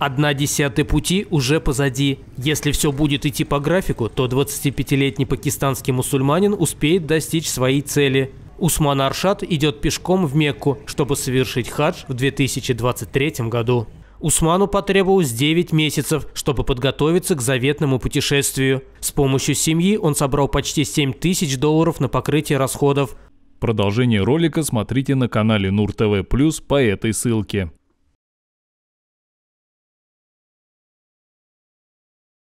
Одна десятая пути уже позади. Если все будет идти по графику, то 25-летний пакистанский мусульманин успеет достичь своей цели. Усман Аршат идет пешком в Мекку, чтобы совершить хадж в 2023 году. Усману потребовалось 9 месяцев, чтобы подготовиться к заветному путешествию. С помощью семьи он собрал почти 7 тысяч долларов на покрытие расходов. Продолжение ролика смотрите на канале Нур ТВ Плюс по этой ссылке.